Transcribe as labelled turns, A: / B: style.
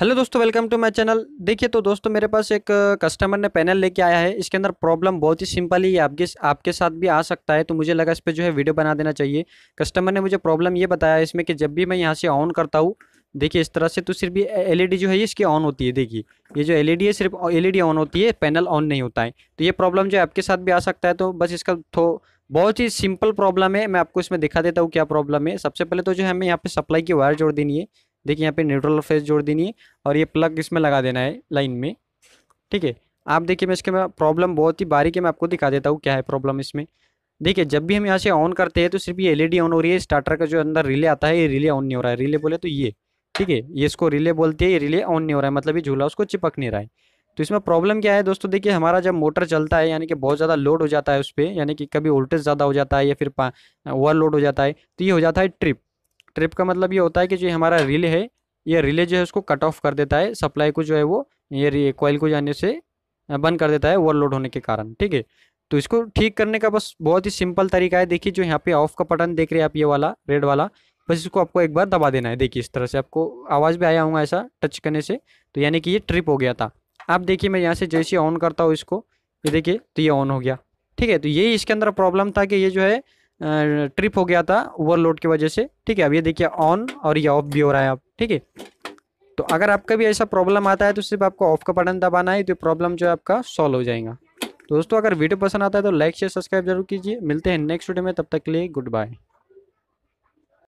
A: hello दोस्तों welcome to my channel देखिए तो दोस्तों मेरे पास एक कस्टमर ने पैनल लेके आया है इसके अंदर प्रॉब्लम बहुत ही सिंपल ही है आपके आपके साथ भी आ सकता है तो मुझे लगा इस पर जो है वीडियो बना देना चाहिए कस्टमर ने मुझे प्रॉब्लम ये बताया इसमें कि जब भी मैं यहाँ से ऑन करता हूँ देखिए इस तरह से तो सिर्फ ये एलईडी जो है इसकी ऑन होती है देखिए ये जो एल है सिर्फ एल ऑन होती है पैनल ऑन नहीं होता है तो ये प्रॉब्लम जो है आपके साथ भी आ सकता है तो बस इसका थो बहुत ही सिंपल प्रॉब्लम है मैं आपको इसमें दिखा देता हूँ क्या प्रॉब्लम है सबसे पहले तो जो है हमें यहाँ पे सप्लाई की वायर जोड़ देनी है देखिए यहाँ पे न्यूट्रल फेस जोड़ देनी है और ये प्लग इसमें लगा देना है लाइन में ठीक है आप देखिए मैं इसके प्रॉब्लम बहुत ही बारीक है मैं आपको दिखा देता हूँ क्या है प्रॉब्लम इसमें देखिए जब भी हम यहाँ से ऑन करते हैं तो सिर्फ ये एलईडी ऑन हो रही है स्टार्टर का जो अंदर रिले आता है ये रिले ऑन नहीं हो रहा है रिले बोले तो ये ठीक है ये इसको रिले बोलती है ये रिले ऑन नहीं हो रहा है मतलब ये झूला उसको चिपक नहीं रहा है तो इसमें प्रॉब्लम क्या है दोस्तों देखिए हमारा जब मोटर चलता है यानी कि बहुत ज़्यादा लोड हो जाता है उस पर यानी कि कभी वोल्टेज ज़्यादा हो जाता है या फिर ओवर लोड हो जाता है तो ये हो जाता है ट्रिप ट्रिप का मतलब ये होता है कि जो हमारा रिले है ये रिले जो है उसको कट ऑफ कर देता है सप्लाई को जो है वो ये कॉइल को जाने से बंद कर देता है ओवरलोड होने के कारण ठीक है तो इसको ठीक करने का बस बहुत ही सिंपल तरीका है देखिए जो यहाँ पे ऑफ का बटन देख रहे हैं आप ये वाला रेड वाला बस इसको आपको एक बार दबा देना है देखिए इस तरह से आपको आवाज़ भी आया होगा ऐसा टच करने से तो यानी कि ये ट्रिप हो गया था आप देखिए मैं यहाँ से जैसे ऑन करता हूँ इसको ये देखिए तो ये ऑन हो गया ठीक है तो यही इसके अंदर प्रॉब्लम था कि ये जो है ट्रिप हो गया था ओवरलोड की वजह से ठीक है अब ये देखिए ऑन और ये ऑफ भी हो रहा है अब ठीक है तो अगर आपका भी ऐसा प्रॉब्लम आता है तो सिर्फ आपको ऑफ का बटन दबाना है तो प्रॉब्लम जो है आपका सॉल्व हो जाएगा दोस्तों अगर वीडियो पसंद आता है तो लाइक शेयर सब्सक्राइब जरूर कीजिए मिलते हैं नेक्स्ट वीडियो में तब तक के लिए गुड बाय